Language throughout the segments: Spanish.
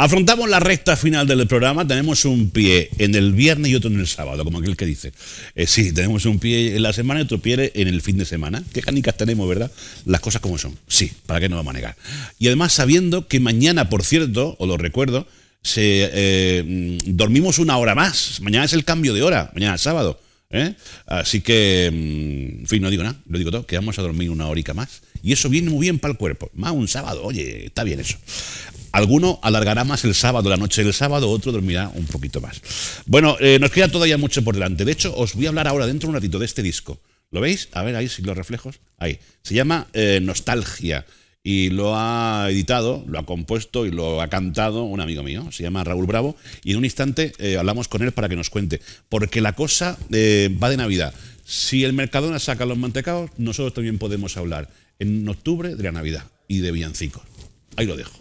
Afrontamos la recta final del programa. Tenemos un pie en el viernes y otro en el sábado, como aquel que dice. Eh, sí, tenemos un pie en la semana y otro pie en el fin de semana. Qué canicas tenemos, ¿verdad? Las cosas como son. Sí, ¿para qué nos vamos a negar? Y además sabiendo que mañana, por cierto, os lo recuerdo, eh, mm, dormimos una hora más. Mañana es el cambio de hora, mañana es sábado. ¿eh? Así que, mm, en fin, no digo nada, lo digo todo, que vamos a dormir una horica más. Y eso viene muy bien para el cuerpo. Más un sábado, oye, está bien eso. Alguno alargará más el sábado, la noche del sábado, otro dormirá un poquito más. Bueno, eh, nos queda todavía mucho por delante. De hecho, os voy a hablar ahora dentro de un ratito de este disco. ¿Lo veis? A ver ahí si los reflejos. Ahí. Se llama eh, Nostalgia y lo ha editado, lo ha compuesto y lo ha cantado un amigo mío, se llama Raúl Bravo, y en un instante eh, hablamos con él para que nos cuente, porque la cosa va de Navidad. Si el Mercadona saca los mantecaos, nosotros también podemos hablar en octubre de la Navidad y de villancicos ahí lo dejo.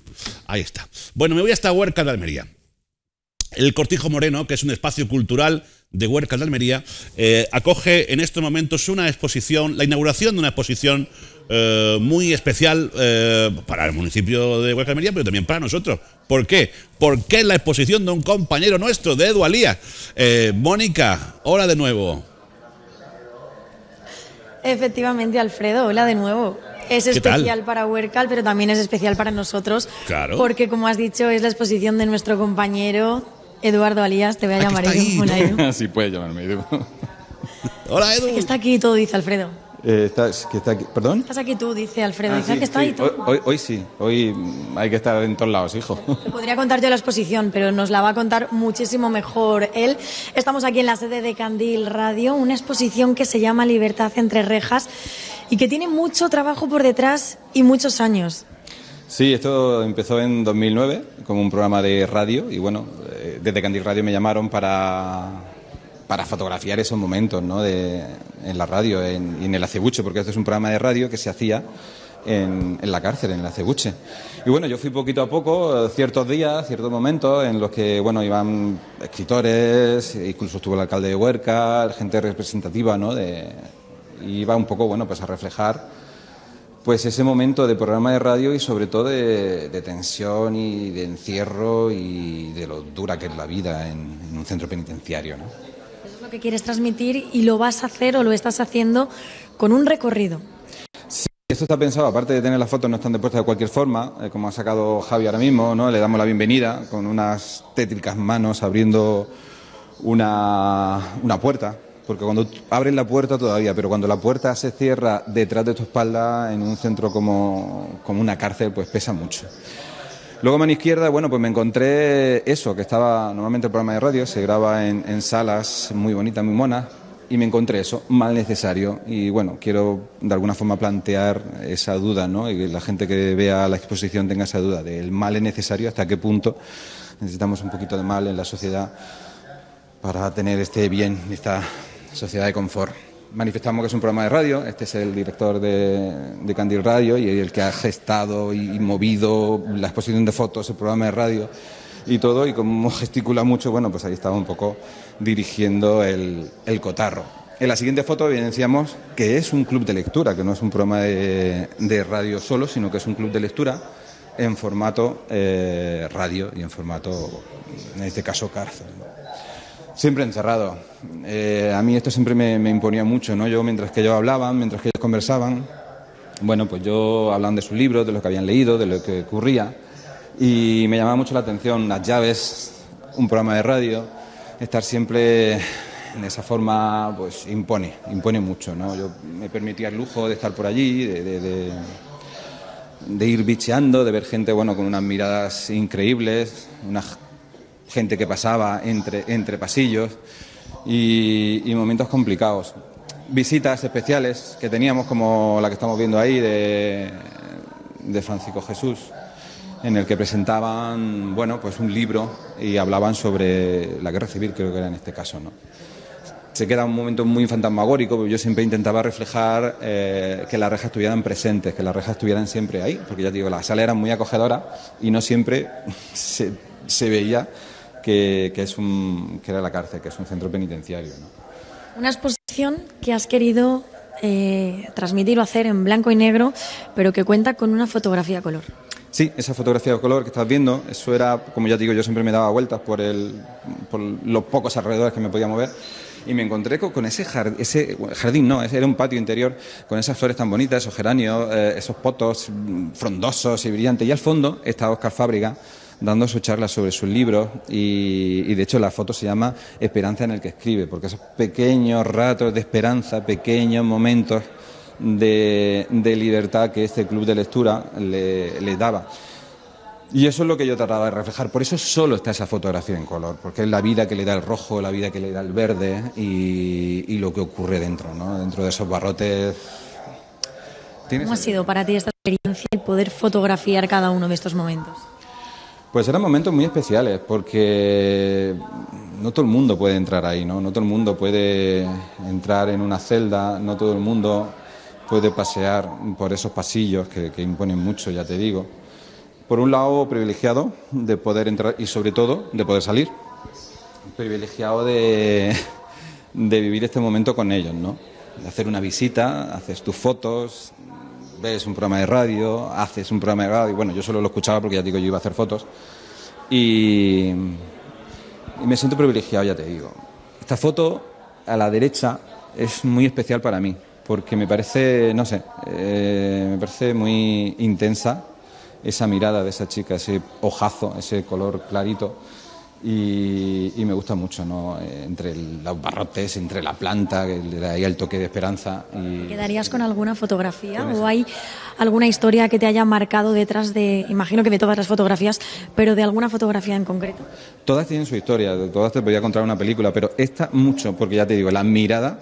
Ahí está. Bueno, me voy hasta Huerca de Almería. El Cortijo Moreno, que es un espacio cultural de Huerca de Almería, eh, acoge en estos momentos una exposición, la inauguración de una exposición eh, muy especial eh, para el municipio de Huerca de Almería, pero también para nosotros. ¿Por qué? Porque es la exposición de un compañero nuestro, de Edu Mónica, hola de nuevo. Efectivamente, Alfredo, hola de nuevo. Es especial para Huercal, pero también es especial para nosotros. Claro. Porque, como has dicho, es la exposición de nuestro compañero Eduardo Alías. Te voy a ah, llamar Edu. Sí, Hola, puedes llamarme Edu. Hola, Edu. está aquí todo, dice Alfredo. Eh, estás, está aquí, ¿Perdón? Estás aquí tú, dice Alfredo. Ah, sí, está ahí Hoy, sí, hoy hay que estar en todos lados, hijo. podría contar yo la exposición, pero nos la va a contar muchísimo mejor él. Estamos aquí en la sede de Candil Radio, una exposición que se llama Libertad entre rejas y que tiene mucho trabajo por detrás y muchos años. Sí, esto empezó en 2009 como un programa de radio y bueno, eh, desde Candil Radio me llamaron para, para fotografiar esos momentos ¿no? de, en la radio, en, en el acebuche, porque esto es un programa de radio que se hacía en, la cárcel, en el acebuche. Y bueno, yo fui poquito a poco, eh, ciertos días, ciertos momentos en los que, bueno, iban escritores, incluso estuvo el alcalde de Huerca, gente representativa, ¿no? De, y va un poco bueno, pues a reflejar pues ese momento de programa de radio y sobre todo de, tensión y de encierro y de lo dura que es la vida en, un centro penitenciario. ¿no? Eso es lo que quieres transmitir y lo vas a hacer o lo estás haciendo con un recorrido. Sí, esto está pensado, aparte de tener las fotos, no están depuestas de cualquier forma, eh, como ha sacado Javi ahora mismo, ¿no? le damos la bienvenida con unas tétricas manos abriendo una puerta porque cuando abres la puerta todavía, pero cuando la puerta se cierra detrás de tu espalda en un centro como, como una cárcel, pues pesa mucho. Luego, mano izquierda, bueno, pues me encontré eso, que estaba normalmente el programa de radio, se graba en, en salas muy bonitas, muy monas, y me encontré eso, mal necesario. Y bueno, quiero de alguna forma plantear esa duda, ¿no? Y que la gente que vea la exposición tenga esa duda del mal es necesario, hasta qué punto necesitamos un poquito de mal en la sociedad para tener este bien, esta Sociedad de Confort. Manifestamos que es un programa de radio, este es el director de, Candil Radio y el que ha gestado y, movido la exposición de fotos, el programa de radio y todo, y como gesticula mucho, bueno, pues ahí estaba un poco dirigiendo el, cotarro. En la siguiente foto evidenciamos que es un club de lectura, que no es un programa de, radio solo, sino que es un club de lectura en formato eh, radio y en formato, en este caso, cárcel. Siempre encerrado. Eh, a mí esto siempre me, imponía mucho, ¿no? Yo, mientras que ellos hablaban, mientras que ellos conversaban, bueno, pues yo hablaban de sus libros, de lo que habían leído, de lo que ocurría, y me llamaba mucho la atención las llaves, un programa de radio, estar siempre en esa forma pues impone, impone mucho, ¿no? Yo me permitía el lujo de estar por allí, de, de, de ir bicheando, de ver gente, bueno, con unas miradas increíbles, unas gente que pasaba entre, entre pasillos y, momentos complicados. Visitas especiales que teníamos, como la que estamos viendo ahí de, Francisco Jesús, en el que presentaban, bueno, pues un libro y hablaban sobre la guerra civil, creo que era en este caso, ¿no? Se queda un momento muy fantasmagórico, yo siempre intentaba reflejar eh, que las rejas estuvieran presentes, que las rejas estuvieran siempre ahí, porque ya digo, la sala era muy acogedora y no siempre se veía que, es un, que era la cárcel, que es un centro penitenciario. Una exposición que has querido eh, transmitir o hacer en blanco y negro, pero que cuenta con una fotografía a color. Sí, esa fotografía de color que estás viendo, eso era, como ya digo, yo siempre me daba vueltas por, el, por los pocos alrededores que me podía mover y me encontré con, ese, ese jardín, no, era un patio interior con esas flores tan bonitas, esos geranios, eh, esos potos mm, frondosos y brillantes. Y al fondo está Oscar Fábrica dando su charla sobre sus libros y, de hecho la foto se llama Esperanza en el que escribe, porque esos pequeños ratos de esperanza, pequeños momentos de, libertad que este club de lectura le, daba. Y eso es lo que yo trataba de reflejar. Por eso solo está esa fotografía en color, porque es la vida que le da el rojo, la vida que le da el verde y, lo que ocurre dentro, ¿no? dentro de esos barrotes. ¿Cómo ha sido para ti esta experiencia y poder fotografiar cada uno de estos momentos? Pues eran momentos muy especiales porque no todo el mundo puede entrar ahí, ¿no? No todo el mundo puede entrar en una celda, no todo el mundo puede pasear por esos pasillos que, imponen mucho, ya te digo. Por un lado, privilegiado de poder entrar y sobre todo de poder salir. Privilegiado de, de vivir este momento con ellos, ¿no? De hacer una visita, haces tus fotos, ves un programa de radio, haces un programa de radio. Bueno, yo solo lo escuchaba porque ya te digo, yo iba a hacer fotos. Y, me siento privilegiado, ya te digo. Esta foto a la derecha es muy especial para mí, porque me parece, no sé, eh, me parece muy intensa esa mirada de esa chica, ese ojazo, ese color clarito y, me gusta mucho, ¿no? Eh, entre los barrotes, entre la planta, que le da ahí el toque de esperanza. ¿Quedarías con alguna fotografía o hay alguna historia que te haya marcado detrás de, imagino que de todas las fotografías, pero de alguna fotografía en concreto? Todas tienen su historia, todas te podría contar una película, pero esta mucho, porque ya te digo, la mirada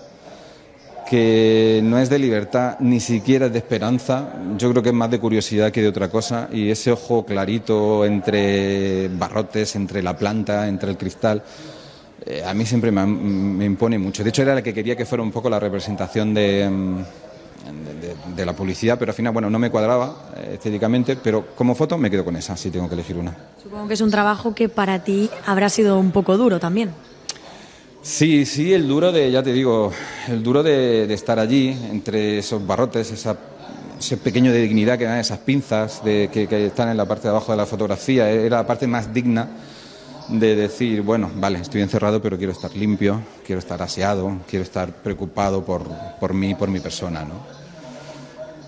que no es de libertad, ni siquiera es de esperanza, yo creo que es más de curiosidad que de otra cosa, y ese ojo clarito entre barrotes, entre la planta, entre el cristal, eh, a mí siempre me, impone mucho. De hecho, era la que quería que fuera un poco la representación de, de la publicidad, pero al final, bueno, no me cuadraba eh, estéticamente, pero como foto me quedo con esa, si tengo que elegir una. Supongo que es un trabajo que para ti habrá sido un poco duro también. Sí, sí, el duro de, ya te digo, el duro de, estar allí, entre esos barrotes, ese pequeño de dignidad que dan esas pinzas de, que, están en la parte de abajo de la fotografía, era la parte más digna de decir, bueno, vale, estoy encerrado, pero quiero estar limpio, quiero estar aseado, quiero estar preocupado por, por mí y por mi persona, ¿no?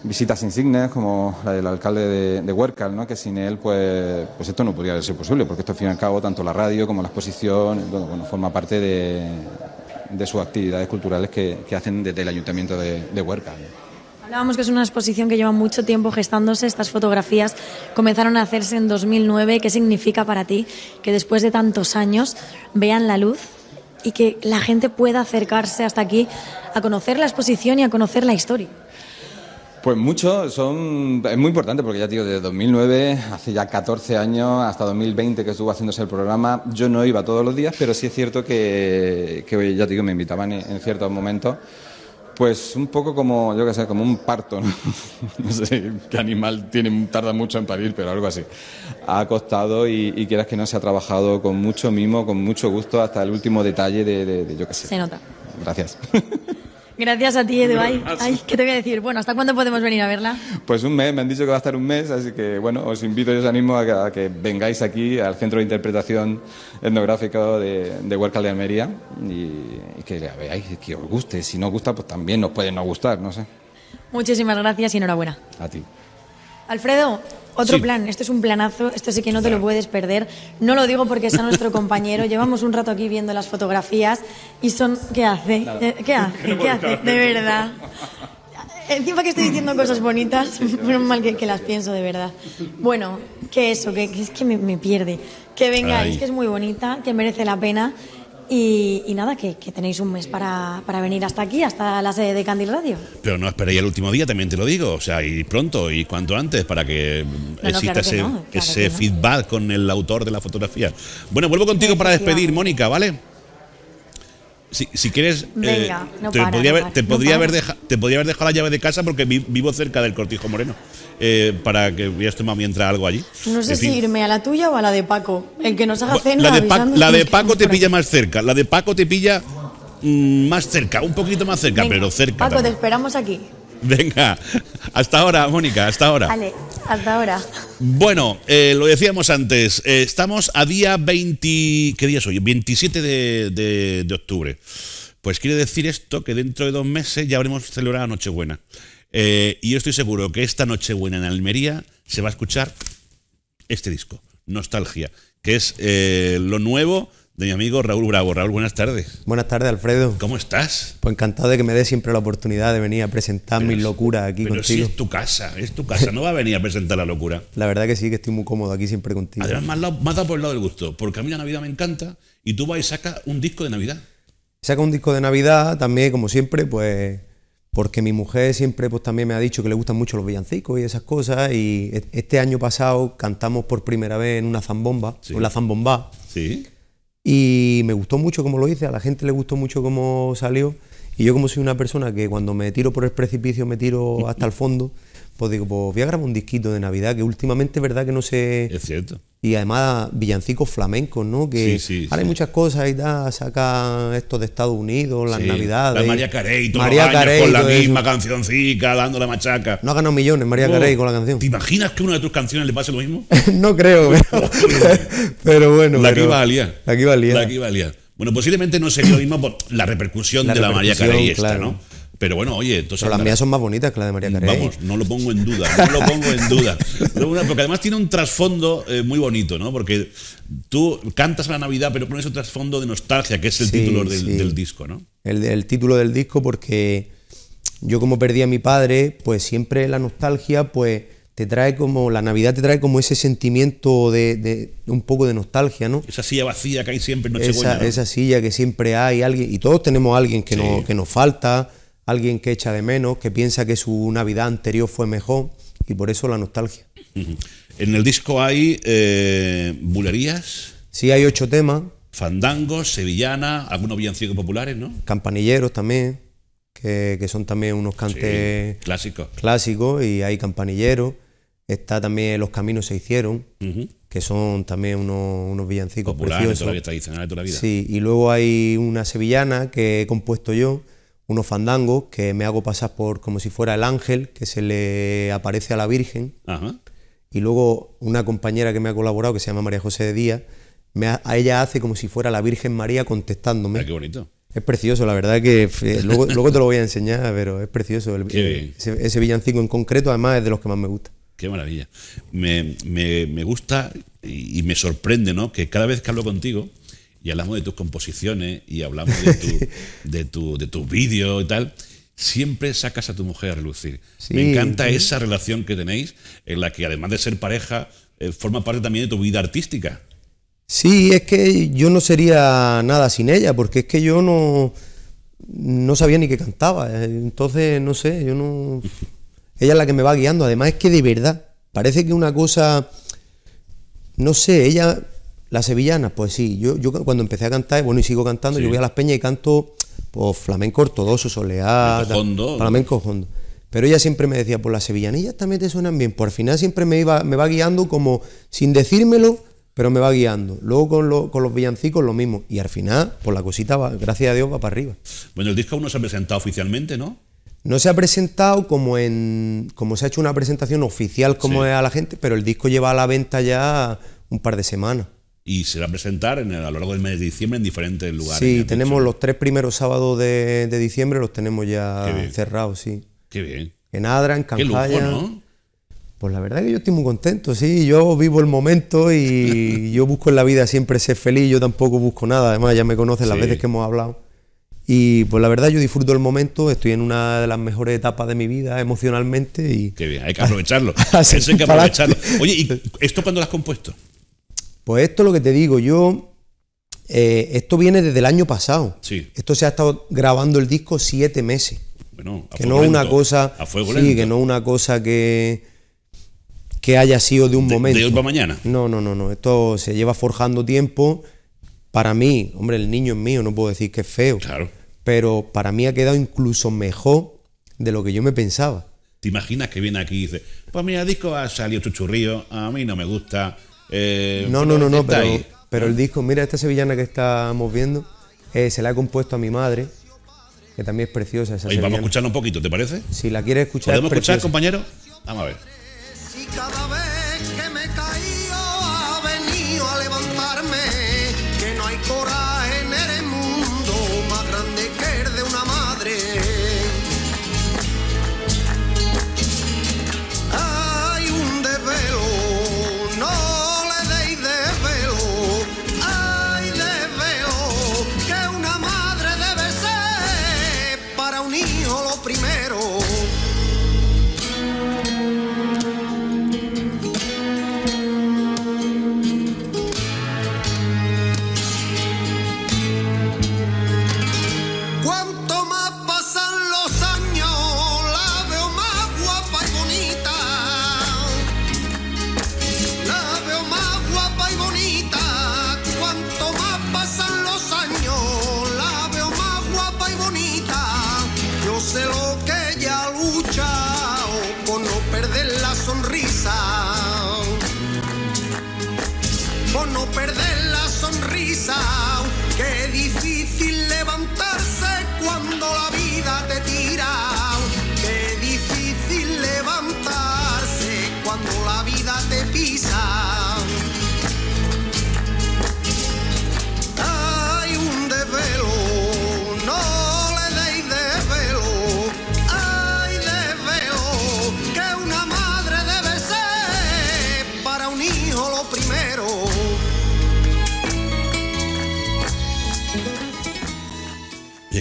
visitas insignes como la del alcalde de, de Huércal, ¿no? que sin él pues, pues esto no podría ser posible, porque esto al fin y al cabo tanto la radio como la exposición bueno, forma parte de, de, sus actividades culturales que, hacen desde el ayuntamiento de, de Huércal. Hablábamos que es una exposición que lleva mucho tiempo gestándose. Estas fotografías comenzaron a hacerse en 2009. ¿Qué significa para ti que después de tantos años vean la luz y que la gente pueda acercarse hasta aquí a conocer la exposición y a conocer la historia? Pues mucho, son, es muy importante porque ya digo, desde 2009, hace ya 14 años, hasta 2020 que estuvo haciéndose el programa, yo no iba todos los días, pero sí es cierto que, que ya digo, me invitaban en ciertos momentos. Pues un poco como, yo qué sé, como un parto, ¿no? sé qué animal tiene, tarda mucho en parir, pero algo así. Ha costado y, quieras que no, se ha trabajado con mucho mimo, con mucho gusto, hasta el último detalle de yo qué sé. Se nota. Gracias. Gracias a ti, Edu. Ay, ¿Qué te voy a decir? Bueno, ¿hasta cuándo podemos venir a verla? Pues un mes, me han dicho que va a estar un mes, así que bueno, os invito y os animo a que, vengáis aquí al Centro de Interpretación Etnográfica de, de de Almería y, que veáis, que os guste. Si no os gusta, pues también nos puede no gustar, no sé. Muchísimas gracias y enhorabuena. A ti. Alfredo, otro plan, esto es un planazo, esto sí que no te lo puedes perder. No lo digo porque sea nuestro compañero, llevamos un rato aquí viendo las fotografías y son... ¿Qué hace? Eh, ¿Qué hace? ¿Qué hace? De verdad. Encima que estoy diciendo cosas bonitas, menos mal que, las pienso de verdad. Bueno, que eso, que, es que me, pierde. Que vengáis, es que es muy bonita, que merece la pena. Y, nada, que, tenéis un mes para, venir hasta aquí, hasta la sede de Candil Radio. Pero no esperéis el último día, también te lo digo. O sea, y pronto y cuanto antes para que exista ese feedback con el autor de la fotografía. Bueno, vuelvo contigo para pues despedir, Mónica, ¿vale? Si, si quieres, te, podría, haber dejado la llave de casa porque vivo cerca del Cortijo Moreno. Eh, para que hubieras tomado mientras algo allí. No sé si irme a la tuya o a la de Paco. El que nos haga cena. La de, Paco te pilla más cerca. La de Paco te pilla mm, más cerca, un poquito más cerca, pero cerca. Paco, te esperamos aquí. Venga, hasta ahora, Mónica, hasta ahora. Vale, hasta ahora. Bueno, eh, lo decíamos antes, eh, estamos a día 20, ¿qué día es hoy? 27 de, octubre. Pues quiere decir esto que dentro de dos meses ya habremos celebrado Nochebuena. Eh, y yo estoy seguro que esta Nochebuena en Almería se va a escuchar este disco, Nostalgia, que es lo nuevo de mi amigo Raúl Bravo. Raúl, buenas tardes. Buenas tardes, Alfredo. ¿Cómo estás? Pues encantado de que me des siempre la oportunidad de venir a presentar mi mis locuras aquí pero contigo. Si es tu casa, es tu casa, no va a venir a presentar la locura. La verdad que sí, que estoy muy cómodo aquí siempre contigo. Además, más dado, por el lado del gusto, porque a mí la Navidad me encanta y tú vas y sacas un disco de Navidad. Saca un disco de Navidad también, como siempre, pues porque mi mujer siempre pues también me ha dicho que le gustan mucho los villancicos y esas cosas y e-, este año pasado cantamos por primera vez en una zambomba, la zambomba. Sí y me gustó mucho como lo hice, a la gente le gustó mucho cómo salió. Y yo como soy una persona que cuando me tiro por el precipicio me tiro hasta el fondo, pues digo, pues voy a grabar un disquito de Navidad, que últimamente es verdad que no sé... Es cierto. Y además villancicos flamencos, ¿no? Que sí, ahora hay muchas cosas y tal saca esto de Estados Unidos, las Navidades. María Carey, todos con la misma eso. dando la machaca. No ha ganado millones María Carey con la canción. ¿Te imaginas que una de tus canciones le pase lo mismo? no creo, pero, bueno. La La que La Bueno, posiblemente no sería lo mismo por la repercusión de la María Carey esta, ¿no? Pero bueno, oye, entonces. Pero las mías son más bonitas que la de María Carey. Vamos, no lo pongo en duda, no lo pongo en duda. Porque además tiene un trasfondo eh, muy bonito, ¿no? Porque tú cantas la Navidad, pero pones un trasfondo de nostalgia, que es el título del, disco, ¿no? El, el, título del disco, porque yo, como perdí a mi padre, pues siempre la nostalgia, pues te trae como. La Navidad te trae como ese sentimiento de, un poco de nostalgia, ¿no? Esa silla vacía que hay siempre en Nochebuena. Esa, esa silla que siempre hay, alguien. Y todos tenemos a alguien que, que nos falta alguien que echa de menos, que piensa que su Navidad anterior fue mejor y por eso la nostalgia. En el disco hay eh, bulerías. Sí, hay ocho temas. Fandangos, Sevillana... algunos villancicos populares, ¿no? Campanilleros también, que, son también unos cantes clásicos. clásicos y hay campanilleros. Está también Los Caminos se hicieron, que son también unos, unos villancicos populares, toda la vida. Sí, y luego hay una sevillana que he compuesto yo, unos fandangos que me hago pasar por como si fuera el ángel que se le aparece a la Virgen. Y luego una compañera que me ha colaborado, que se llama María José de Díaz, a ella hace como si fuera la Virgen María contestándome. Ah, qué bonito. Es precioso, la verdad que eh, luego, te lo voy a enseñar, pero es precioso. ese, ese, villancico en concreto, además, es de los que más me gusta. Qué maravilla. Me, me, me gusta y me sorprende, ¿no? Que cada vez que hablo contigo, y hablamos de tus composiciones y hablamos de, tu, de, tu, de tus vídeos y tal, siempre sacas a tu mujer a relucir. Me encanta esa relación que tenéis, en la que además de ser pareja, eh, forma parte también de tu vida artística. Sí, es que yo no sería nada sin ella, porque es que yo no, no sabía ni que cantaba. Entonces, no sé, yo no. Ella es la que me va guiando. Además, es que de verdad, parece que una cosa. No sé, ella la sevillana, pues sí, yo, cuando empecé a cantar, bueno, y sigo cantando, yo voy a las peñas y canto pues, flamenco ortodoxo, soleada, flamenco hondo. Pero ella siempre me decía, pues las sevillanillas también te suenan bien. Por al final siempre me, iba, me va guiando como sin decírmelo, pero me va guiando. Luego con, los villancicos lo mismo. Y al final, por pues, la cosita, va, gracias a Dios, va para arriba. Bueno, el disco aún no se ha presentado oficialmente, ¿no? No se ha presentado como en. como se ha hecho una presentación oficial como es a la gente, pero el disco lleva a la venta ya un par de semanas y se va a presentar en a lo largo del mes de diciembre en diferentes lugares. Sí, tenemos los tres primeros sábados de, diciembre, los tenemos ya cerrados, sí. Qué bien. En Adra, en Qué lujo, ¿no? Pues la verdad es que yo estoy muy contento, sí. Yo vivo el momento y yo busco en la vida siempre ser feliz. Yo tampoco busco nada. Además, ya me conocen las veces que hemos hablado. Y pues la verdad, yo disfruto el momento. Estoy en una de las mejores etapas de mi vida emocionalmente. y Qué bien, hay que aprovecharlo. Eso hay que aprovecharlo. Oye, ¿y esto cuándo lo has compuesto? Pues esto es lo que te digo, yo, eh, esto viene desde el año pasado. Sí. Esto se ha estado grabando el disco siete meses. Bueno, que no es una cosa, sí, que no una cosa que que haya sido de un momento. De hoy para mañana. No, no, no, no. Esto se lleva forjando tiempo. Para mí, hombre, el niño es mío, no puedo decir que es feo. Claro. Pero para mí ha quedado incluso mejor de lo que yo me pensaba. ¿Te imaginas que viene aquí y dice, pues mira, el disco ha salido chuchurrío, a mí no me gusta, eh, no, no, no, no, pero, el disco, mira, esta sevillana que estamos viendo, eh, se la ha compuesto a mi madre, que también es preciosa vamos a escucharla un poquito, ¿te parece? Si la quieres escuchar. ¿Podemos escuchar, compañero? Vamos a ver. no perder la sonrisa. O no perder la sonrisa. Qué difícil levantarse cuando la vida te tira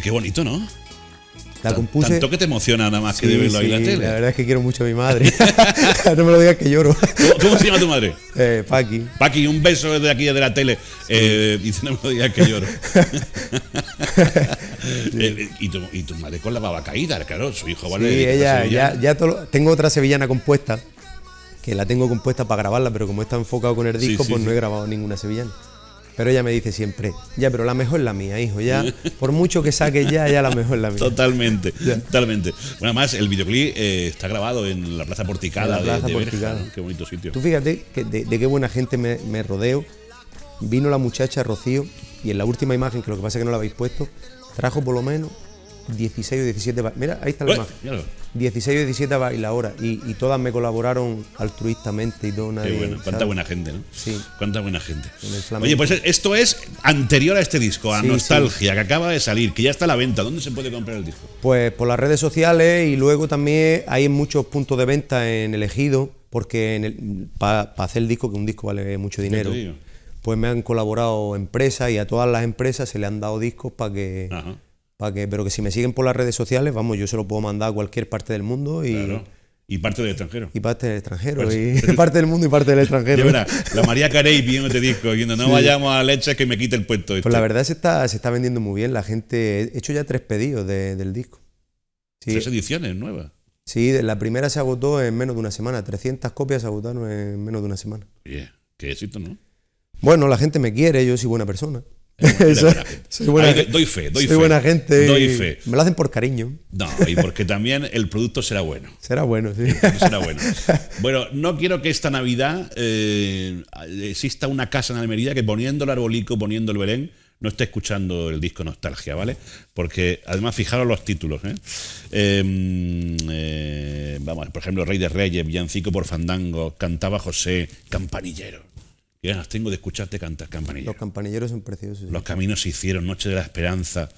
qué bonito, ¿no? La compuse. Tanto que te emociona nada más que de verlo ahí en la tele. La verdad es que quiero mucho a mi madre. no me lo digas que lloro. ¿Cómo, se llama tu madre? Eh, Paqui. Paqui, un beso desde aquí, desde la tele. Eh, no me lo digas que lloro. Eh, y, tu, madre con la baba caída, claro, su hijo vale. Sí, ella, ya, ya tengo otra sevillana compuesta, que la tengo compuesta para grabarla, pero como está enfocado con el disco, pues no he grabado ninguna sevillana. Pero ella me dice siempre, ya, pero la mejor es la mía, hijo, ya, por mucho que saque ya, ya la mejor es la mía. Totalmente, totalmente. Bueno, además, el videoclip eh, está grabado en la Plaza Porticada Plaza de, Porticada. Qué bonito sitio. Tú fíjate de, qué buena gente me, rodeo. Vino la muchacha Rocío y en la última imagen, que lo que pasa es que no la habéis puesto, trajo por lo menos 16 o 17... Mira, ahí está la imagen. 16 y 17 bailadoras y, y todas me colaboraron altruistamente y todo. cuánta buena gente, ¿no? Sí. Cuánta buena gente. Oye, pues esto es anterior a este disco, a Nostalgia, que acaba de salir, que ya está a la venta. ¿Dónde se puede comprar el disco? Pues por las redes sociales y luego también hay muchos puntos de venta en el Ejido, porque para hacer el disco, que un disco vale mucho dinero pues me han colaborado empresas y a todas las empresas se le han dado discos para que Ajá pero que si me siguen por las redes sociales, vamos, yo se lo puedo mandar a cualquier parte del mundo y. parte del extranjero. Y parte del extranjero. y parte del mundo y parte del extranjero. la María Carey viendo este disco, diciendo no vayamos a leche que me quite el puesto. Pues este". la verdad se está, se está vendiendo muy bien. La gente. He hecho ya tres pedidos del disco. Tres ediciones nuevas. Sí, la primera se agotó en menos de una semana. 300 copias se agotaron en menos de una semana. bien qué éxito, ¿no? Bueno, la gente me quiere, yo soy buena persona soy buena, gente doy fe, doy soy buena gente. Me lo hacen por cariño. No, y porque también el producto será bueno. Será bueno, sí. será bueno. Bueno, no quiero que esta Navidad eh, exista una casa en Almería que poniendo el arbolico, poniendo el Belén, no esté escuchando el disco Nostalgia, ¿vale? Porque además fijaros los títulos, ¿eh? Em, eh, vamos, por ejemplo, Rey de Reyes, Villancico por Fandango, Cantaba José, Campanillero tengo de escucharte cantar campanillas. Los campanilleros son preciosos. Los caminos se hicieron, Noche de la Esperanza.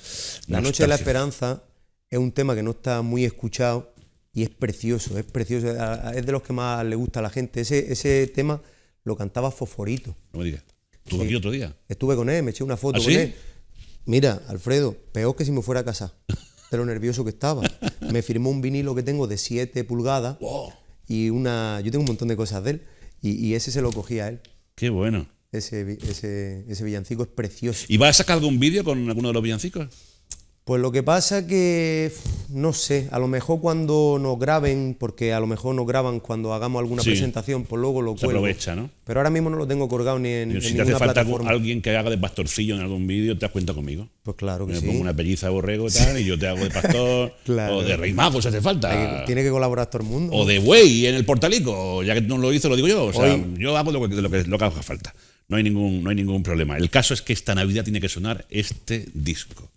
La Noche de la Esperanza es un tema que no está muy escuchado y es precioso, es precioso. Es de los que más le gusta a la gente. Ese, ese tema lo cantaba Fosforito. No me digas. Estuve aquí otro día? Estuve con él, me eché una foto ¿Ah, con él. Mira, Alfredo, peor que si me fuera a casa, Pero nervioso que estaba. Me firmó un vinilo que tengo de 7 pulgadas y una. Yo tengo un montón de cosas de él y, y ese se lo cogía a él. Qué bueno. Ese, ese, ese villancico es precioso. ¿Y vas a sacar algún vídeo con alguno de los villancicos? Pues lo que pasa que, no sé, a lo mejor cuando nos graben, porque a lo mejor nos graban cuando hagamos alguna presentación, pues luego lo Se Lo aprovecha, ¿no? Pero ahora mismo no lo tengo colgado ni en, si te hace falta alguien que haga de pastorcillo en algún vídeo, ¿te das cuenta conmigo? Pues claro que sí. Me pongo una pelliza de borrego y tal, y yo te hago de pastor, o de rey mago si hace falta. tiene que colaborar todo el mundo. O de buey en el portalico, ya que no lo hizo, lo digo yo. O sea, yo hago lo que, lo que, lo que haga falta. No hay, ningún, no hay ningún problema. El caso es que esta Navidad tiene que sonar este disco.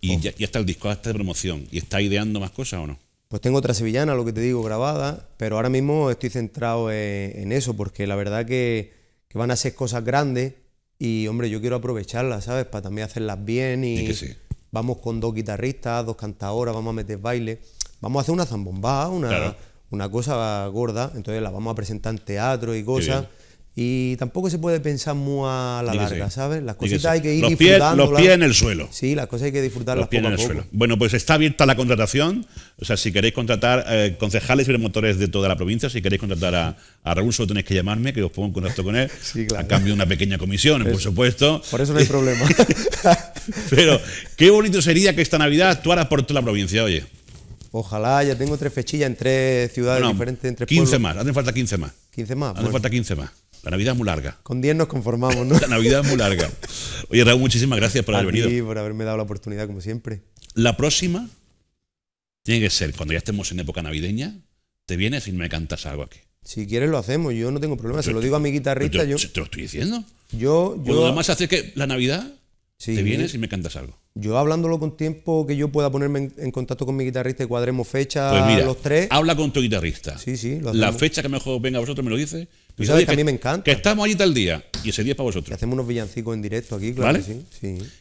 Y oh. ya, está el disco hasta de promoción. ¿Y está ideando más cosas o no? Pues tengo otra sevillana, lo que te digo, grabada, pero ahora mismo estoy centrado e, en, eso, porque la verdad que, van a ser cosas grandes y, hombre, yo quiero aprovecharlas, ¿sabes? Para también hacerlas bien y, sí. vamos con dos guitarristas, dos cantadoras, vamos a meter baile, vamos a hacer una zambomba, una, cosa gorda, entonces la vamos a presentar en teatro y cosas. Y tampoco se puede pensar muy a la larga, ¿sabes? Las cositas hay que ir los disfrutando. los pies en el suelo. Sí, las cosas hay que disfrutarlas poco Bueno, pues está abierta la contratación. O sea, si queréis contratar eh, concejales y promotores de toda la provincia, si queréis contratar a, Raúl, solo tenéis que llamarme, que os pongo en contacto con él. A cambio de una pequeña comisión, por supuesto. Por eso no hay problema. Pero qué bonito sería que esta Navidad actuara por toda la provincia, oye. Ojalá, ya tengo tres fechillas en tres ciudades diferentes, entre tres 15 más, hacen falta 15 más. 15 más. Hacen falta 15 más. La Navidad es muy larga. Con 10 nos conformamos, ¿no? La Navidad es muy larga. Oye, Raúl, muchísimas gracias por haber venido. Sí, por haberme dado la oportunidad, como siempre. La próxima tiene que ser cuando ya estemos en época navideña, te vienes y me cantas algo aquí. Si quieres lo hacemos, yo no tengo problema, se lo digo a mi guitarrista. Yo, te lo estoy diciendo. Yo, yo además hacer que la Navidad, te vienes y me cantas algo. Yo hablándolo con tiempo que yo pueda ponerme en, contacto con mi guitarrista y cuadremos fecha pues los tres. Habla con tu guitarrista. Sí, sí, La fecha que mejor venga a vosotros me lo dices sabes que, a mí me encanta. Que estamos allí tal día y ese día es para vosotros. hacemos unos villancicos en directo aquí, claro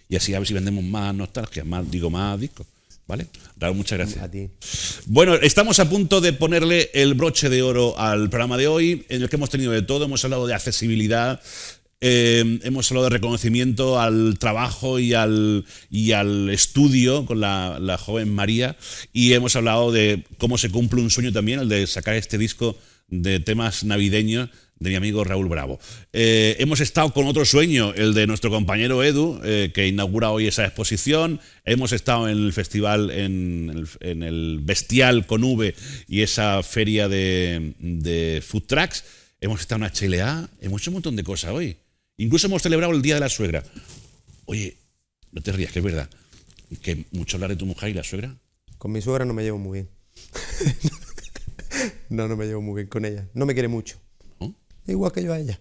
Y así a ver si vendemos más que más, digo, más discos. ¿Vale? Raúl, muchas gracias. Bueno, estamos a punto de ponerle el broche de oro al programa de hoy, en el que hemos tenido de todo. Hemos hablado de accesibilidad, eh, hemos hablado de reconocimiento al trabajo y al, y al estudio con la, la, joven María y hemos hablado de cómo se cumple un sueño también, el de sacar este disco de temas navideños de mi amigo Raúl Bravo. Eh, hemos estado con otro sueño, el de nuestro compañero Edu, eh, que inaugura hoy esa exposición. Hemos estado en el festival, en, el, Bestial con V y esa feria de, food trucks. Hemos estado en HLA, hemos hecho un montón de cosas hoy. Incluso hemos celebrado el Día de la Suegra. Oye, no te rías, que es verdad. Que mucho hablar de tu mujer y la suegra. Con mi suegra no me llevo muy bien. no, no me llevo muy bien con ella. No me quiere mucho igual que yo a ella.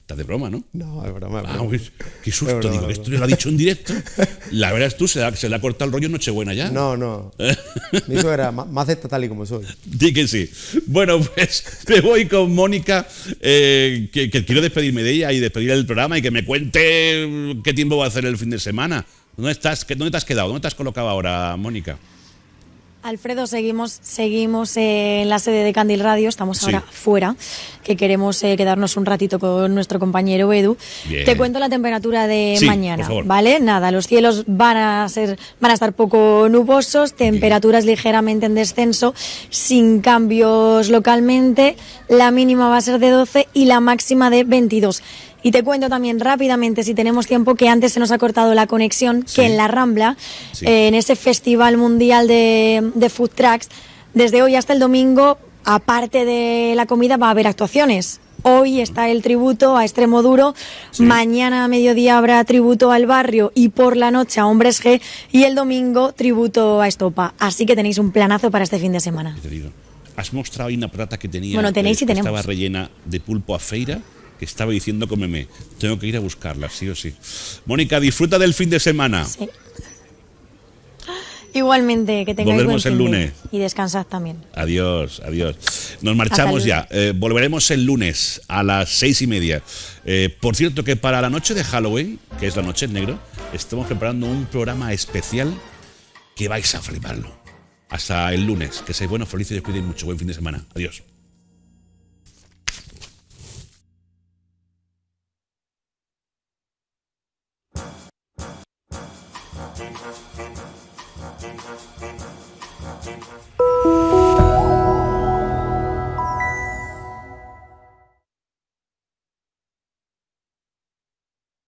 Estás de broma, ¿no? No, de broma. Ah, qué susto, digo, esto lo ha dicho en directo. La verdad es tú, se, la, le ha cortado el rollo Nochebuena ya. No, no. Mi suegra más acepta tal y como soy. Dí que sí. Bueno, pues me voy con Mónica, eh, que, que, quiero despedirme de ella y despedir el programa y que me cuente qué tiempo va a hacer el fin de semana. ¿Dónde, estás, dónde te has quedado? ¿Dónde te has colocado ahora, Mónica? Alfredo, seguimos, seguimos eh, en la sede de Candil Radio, estamos ahora fuera, que queremos eh, quedarnos un ratito con nuestro compañero Edu. Te cuento la temperatura de mañana, ¿vale? Nada, los cielos van a ser, van a estar poco nubosos, temperaturas ligeramente en descenso, sin cambios localmente, la mínima va a ser de 12 y la máxima de 22. Y te cuento también rápidamente, si tenemos tiempo, que antes se nos ha cortado la conexión, que en la Rambla, eh, en ese Festival Mundial de, Food Trucks, desde hoy hasta el domingo, aparte de la comida, va a haber actuaciones. Hoy está el tributo a Extremo Duro, mañana a mediodía habrá tributo al barrio y por la noche a Hombres G y el domingo tributo a Estopa. Así que tenéis un planazo para este fin de semana. Has mostrado ahí una plata que tenía. Bueno, tenéis Estaba rellena de pulpo a feira estaba diciendo cómeme. Tengo que ir a buscarla, sí o sí. Mónica, disfruta del fin de semana. Sí. Igualmente, que tengáis Volvemos buen el lunes. Y descansad también. Adiós, adiós. Nos marchamos ya. Eh, volveremos el lunes a las seis y media. Eh, por cierto, que para la noche de Halloween, que es la noche en negro, estamos preparando un programa especial que vais a fliparlo. Hasta el lunes. Que seáis buenos, felices y os cuiden mucho. Buen fin de semana. Adiós.